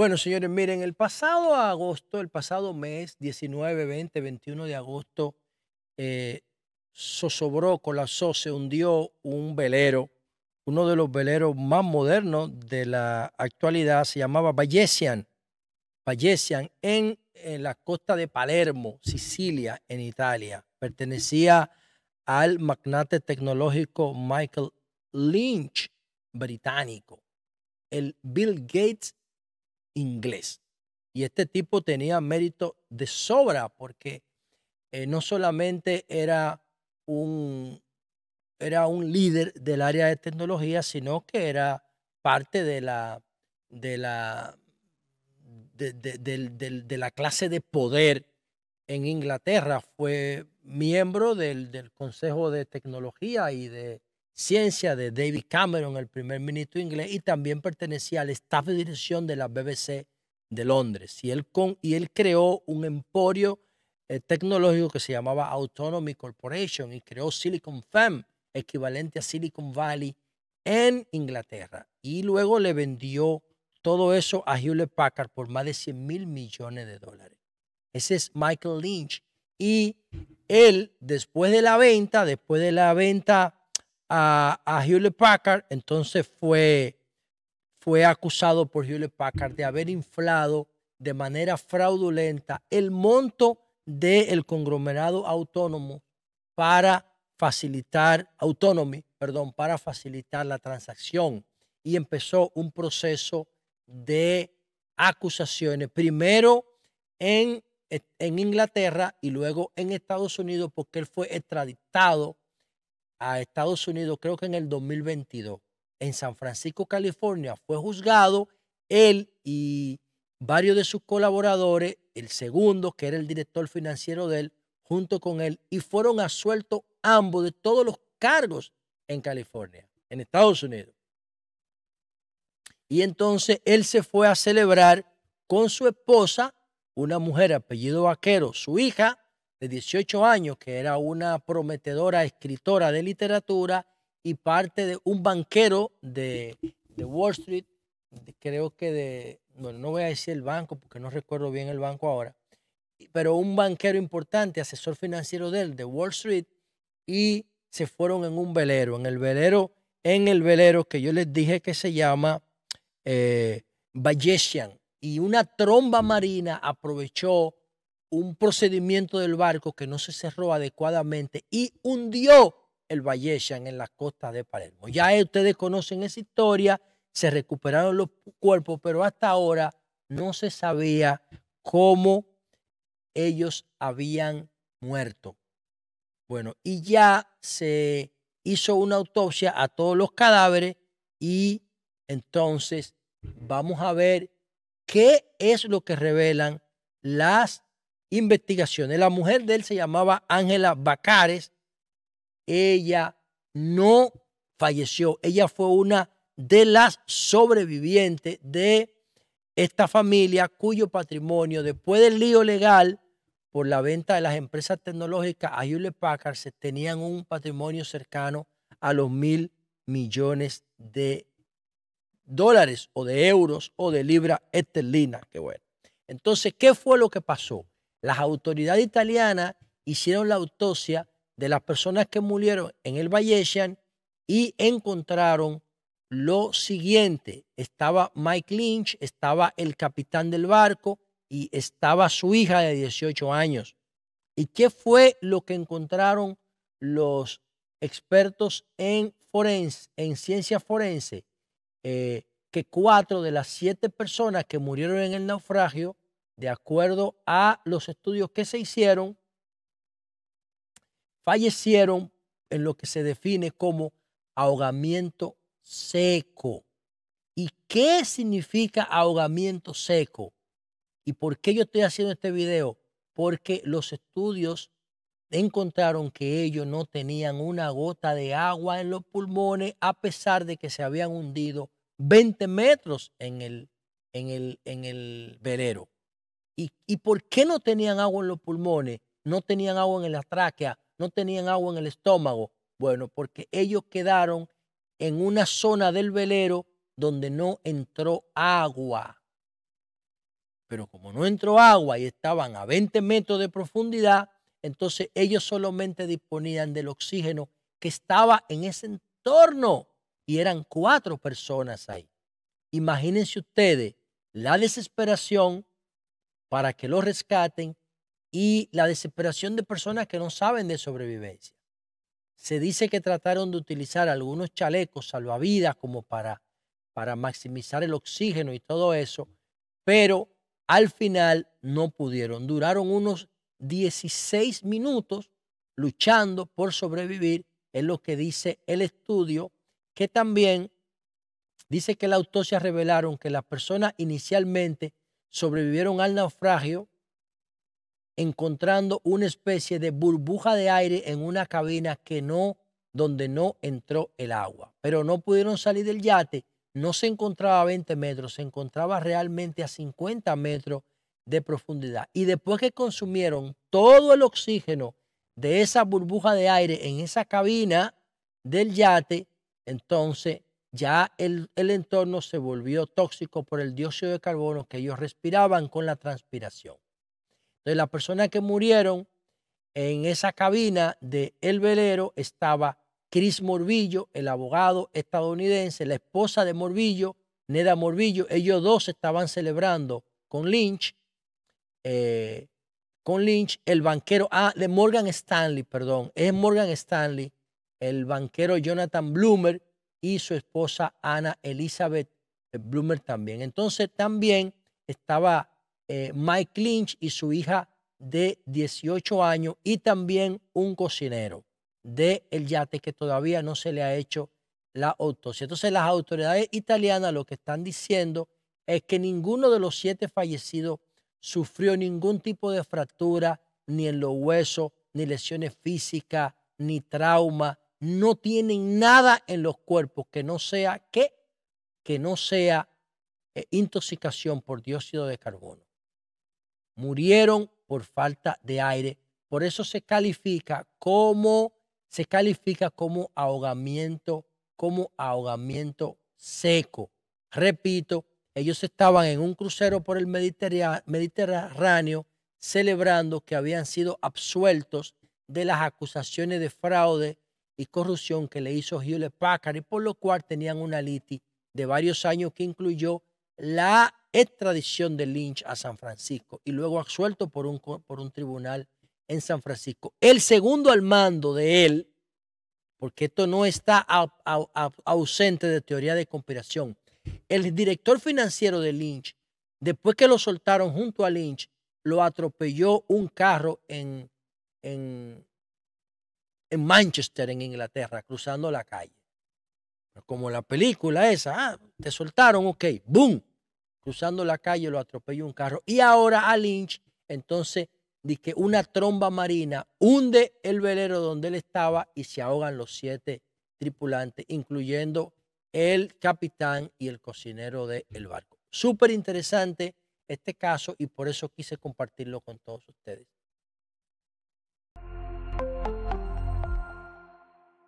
Bueno, señores, miren, el pasado agosto, el pasado mes, 19, 20, 21 de agosto, eh, zozobró, colapsó, se hundió un velero, uno de los veleros más modernos de la actualidad, se llamaba Bayesian, Bayesian, en, en la costa de Palermo, Sicilia, en Italia. Pertenecía al magnate tecnológico Michael Lynch, británico. El Bill Gates inglés. Y este tipo tenía mérito de sobra porque eh, no solamente era un, era un líder del área de tecnología, sino que era parte de la, de la, la clase de poder en Inglaterra. Fue miembro del Consejo de Tecnología y de Ciencia de David Cameron, el primer ministro inglés, y también pertenecía al staff de dirección de la BBC de Londres. Y él, con, y él creó un emporio eh, tecnológico que se llamaba Autonomy Corporation y creó Silicon Fam, equivalente a Silicon Valley en Inglaterra. Y luego le vendió todo eso a Hewlett Packard por más de 100 mil millones de dólares. Ese es Michael Lynch. Y él, después de la venta, después de la venta a, Hewlett Packard, entonces fue, fue acusado por Hewlett Packard de haber inflado de manera fraudulenta el monto del el conglomerado autónomo para facilitar, autonomy, perdón, para facilitar la transacción. Y empezó un proceso de acusaciones, primero en, en Inglaterra y luego en Estados Unidos, porque él fue extraditado a Estados Unidos, creo que en el 2022, en San Francisco, California, fue juzgado él y varios de sus colaboradores, el segundo, que era el director financiero de él, junto con él, y fueron asueltos ambos de todos los cargos en California, en Estados Unidos. Y entonces él se fue a celebrar con su esposa, una mujer apellido Vaquero, su hija, de 18 años, que era una prometedora escritora de literatura y parte de un banquero de, de Wall Street, creo que de, bueno, no voy a decir el banco porque no recuerdo bien el banco ahora, pero un banquero importante, asesor financiero de él, de Wall Street, y se fueron en un velero, en el velero, en el velero que yo les dije que se llama eh, y una tromba marina aprovechó un procedimiento del barco que no se cerró adecuadamente y hundió el Bayeshan en la costa de Palermo. Ya eh, ustedes conocen esa historia, se recuperaron los cuerpos, pero hasta ahora no se sabía cómo ellos habían muerto. Bueno, y ya se hizo una autopsia a todos los cadáveres y entonces vamos a ver qué es lo que revelan las investigaciones. La mujer de él se llamaba Ángela Bacares. Ella no falleció. Ella fue una de las sobrevivientes de esta familia cuyo patrimonio, después del lío legal por la venta de las empresas tecnológicas a Hewlett Packard, se tenían un patrimonio cercano a los mil millones de dólares o de euros o de libra esterlina. bueno. Entonces, ¿qué fue lo que pasó? las autoridades italianas hicieron la autopsia de las personas que murieron en el Vallesian y encontraron lo siguiente. Estaba Mike Lynch, estaba el capitán del barco y estaba su hija de 18 años. ¿Y qué fue lo que encontraron los expertos en, forense, en ciencia forense? Eh, que cuatro de las siete personas que murieron en el naufragio de acuerdo a los estudios que se hicieron, fallecieron en lo que se define como ahogamiento seco. ¿Y qué significa ahogamiento seco? ¿Y por qué yo estoy haciendo este video? Porque los estudios encontraron que ellos no tenían una gota de agua en los pulmones a pesar de que se habían hundido 20 metros en el, en el, en el ¿Y, por qué no tenían agua en los pulmones? No tenían agua en la tráquea, no tenían agua en el estómago. Bueno, porque ellos quedaron en una zona del velero donde no entró agua. Pero como no entró agua y estaban a 20 metros de profundidad, entonces ellos solamente disponían del oxígeno que estaba en ese entorno y eran cuatro personas ahí. Imagínense ustedes la desesperación, para que lo rescaten y la desesperación de personas que no saben de sobrevivencia. Se dice que trataron de utilizar algunos chalecos salvavidas como para, para maximizar el oxígeno y todo eso, pero al final no pudieron. Duraron unos 16 minutos luchando por sobrevivir, es lo que dice el estudio, que también dice que la autopsia revelaron que las personas inicialmente sobrevivieron al naufragio encontrando una especie de burbuja de aire en una cabina que no, donde no entró el agua. Pero no pudieron salir del yate, no se encontraba a 20 metros, se encontraba realmente a 50 metros de profundidad. Y después que consumieron todo el oxígeno de esa burbuja de aire en esa cabina del yate, entonces ya el, entorno se volvió tóxico por el dióxido de carbono que ellos respiraban con la transpiración. Entonces, la persona que murieron en esa cabina de el velero estaba Chris Morbillo, el abogado estadounidense, la esposa de Morbillo, Neda Morbillo. Ellos dos estaban celebrando con Lynch, eh, con Lynch, el banquero, ah, de Morgan Stanley, perdón, es Morgan Stanley, el banquero Jonathan Bloomer, y su esposa Ana Elizabeth Bloomer también. Entonces también estaba eh, Mike Lynch y su hija de 18 años y también un cocinero del el yate que todavía no se le ha hecho la autopsia. Entonces las autoridades italianas lo que están diciendo es que ninguno de los siete fallecidos sufrió ningún tipo de fractura, ni en los huesos, ni lesiones físicas, ni trauma, no tienen nada en los cuerpos que no sea qué, que no sea eh, intoxicación por dióxido de carbono. Murieron por falta de aire. Por eso se califica como se califica como ahogamiento, como ahogamiento seco. Repito, ellos estaban en un crucero por el Mediterráneo celebrando que habían sido absueltos de las acusaciones de fraude y corrupción que le hizo Hewlett Packard y por lo cual tenían una liti de varios años que incluyó la extradición de Lynch a San Francisco y luego absuelto por un, por un tribunal en San Francisco. El segundo al mando de él, porque esto no está ausente de teoría de conspiración, el director financiero de Lynch, después que lo soltaron junto a Lynch, lo atropelló un carro en, en Manchester, en Inglaterra, cruzando la calle. como la película esa, ah, te soltaron, ok, boom, cruzando la calle lo atropelló un carro. Y ahora a Lynch, entonces, dice que una tromba marina hunde el velero donde él estaba y se ahogan los siete tripulantes, incluyendo el capitán y el cocinero del el barco. Súper interesante este caso y por eso quise compartirlo con todos ustedes.